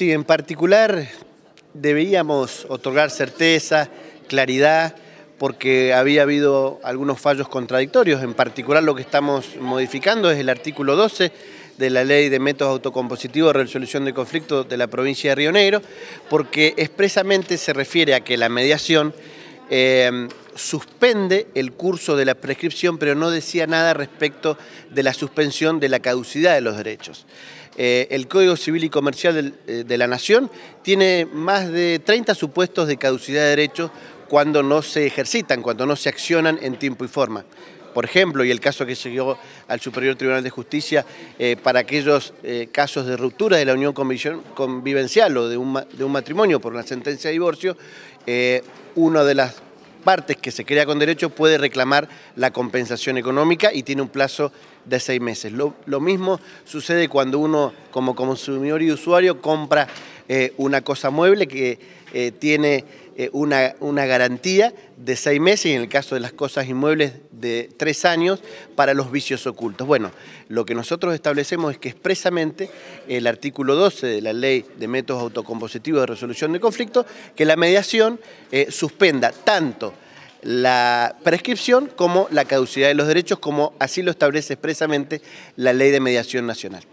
Sí, en particular debíamos otorgar certeza, claridad, porque había habido algunos fallos contradictorios. En particular lo que estamos modificando es el artículo 12 de la Ley de Métodos Autocompositivos de Resolución de Conflictos de la provincia de Río Negro, porque expresamente se refiere a que la mediación eh, suspende el curso de la prescripción, pero no decía nada respecto de la suspensión de la caducidad de los derechos. Eh, el Código Civil y Comercial eh, de la Nación tiene más de 30 supuestos de caducidad de derechos cuando no se ejercitan, cuando no se accionan en tiempo y forma. Por ejemplo, y el caso que llegó al Superior Tribunal de Justicia eh, para aquellos casos de ruptura de la unión convivencial o de un, de un matrimonio por una sentencia de divorcio, una de las partes que se crea con derecho puede reclamar la compensación económica y tiene un plazo de seis meses. Lo, mismo sucede cuando uno como consumidor y usuario compra eh, una cosa mueble que eh, tiene eh, una, una garantía de seis meses y en el caso de las cosas inmuebles de tres años para los vicios ocultos. Bueno, lo que nosotros establecemos es que expresamente el artículo 12 de la ley de métodos autocompositivos de resolución de conflictos, que la mediación eh, suspenda tanto la prescripción como la caducidad de los derechos, como así lo establece expresamente la ley de mediación nacional.